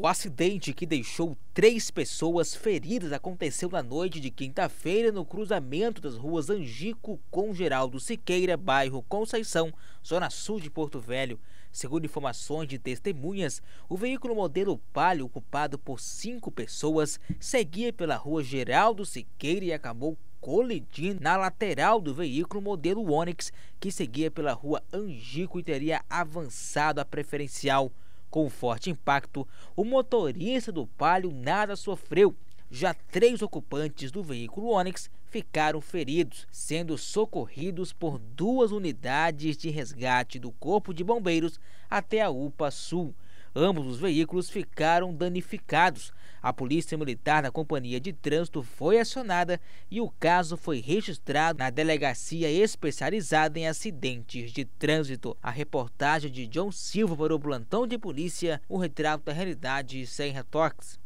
O acidente que deixou três pessoas feridas aconteceu na noite de quinta-feira no cruzamento das ruas Angico com Geraldo Siqueira, bairro Conceição, zona sul de Porto Velho. Segundo informações de testemunhas, o veículo modelo Palio, ocupado por cinco pessoas, seguia pela rua Geraldo Siqueira e acabou colidindo na lateral do veículo modelo Onix, que seguia pela rua Angico e teria avançado a preferencial. Com o forte impacto, o motorista do Palio nada sofreu. Já três ocupantes do veículo Onix ficaram feridos, sendo socorridos por duas unidades de resgate do Corpo de Bombeiros até a UPA Sul. Ambos os veículos ficaram danificados. A Polícia Militar da Companhia de Trânsito foi acionada e o caso foi registrado na delegacia especializada em acidentes de trânsito. A reportagem de John Silva para o plantão de polícia, o retrato da realidade sem retoques.